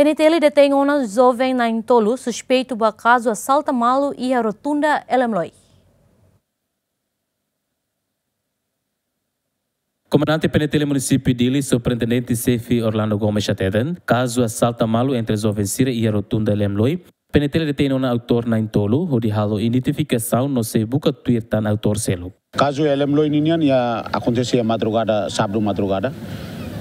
PNTL detém um jovem na Intolo suspeito do caso assalto malo e a rotunda Elemloi. Comandante Penetele Município de Ili, Superintendente Sefi Orlando Gomes Chateden, caso assalta malo entre Zovencira e a Rotunda Elemloi Penetele detém um autor na Intolo, onde halo identificação no se buca na autor selo. Caso Elemloi Ninian ia acontecia madrugada, sábado madrugada,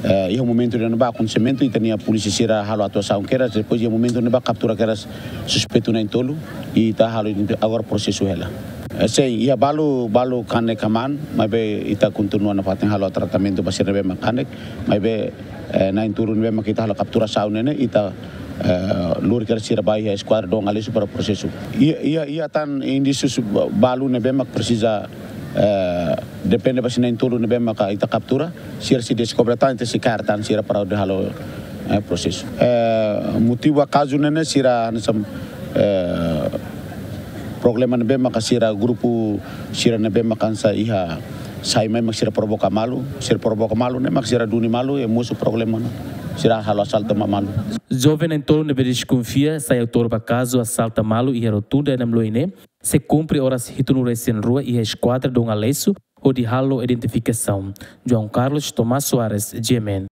Uh, eh, ia momento onde não vai acontecimento e tinha a polícia será halo atuação que era depois ia momento onde vai captura que era suspeito na entolo e tá halo agora processo ela eh, sei ia balu balu kane kaman mai be ita e continua na fatin halo tratamento para ser be mekanik eh, mai be na enturun be makita halo captura saune ne ita lur kira sira bai ya squadra dong alisu para prosesu. ia ia ia tan indisus balu ne be mak Eh, depende pa sinain nain na bema ka ita kaptura sir si descobretante si kartan sira para de halo eh, proses eh, motivo acaso nene sira nasam eh, problema nebe maka sira grupu sira nebe maka iha sai mai sira provoka malu sira provoka malu ne maka sira duni malu e musu problema Será halo Jovem em torno de desconfia, sai autor para caso assalta malu e rotunda na mloine, se cumpre horas no recém rua e a esquadra do Alesso ou de halo identificação. João Carlos Tomás Soares, GMN.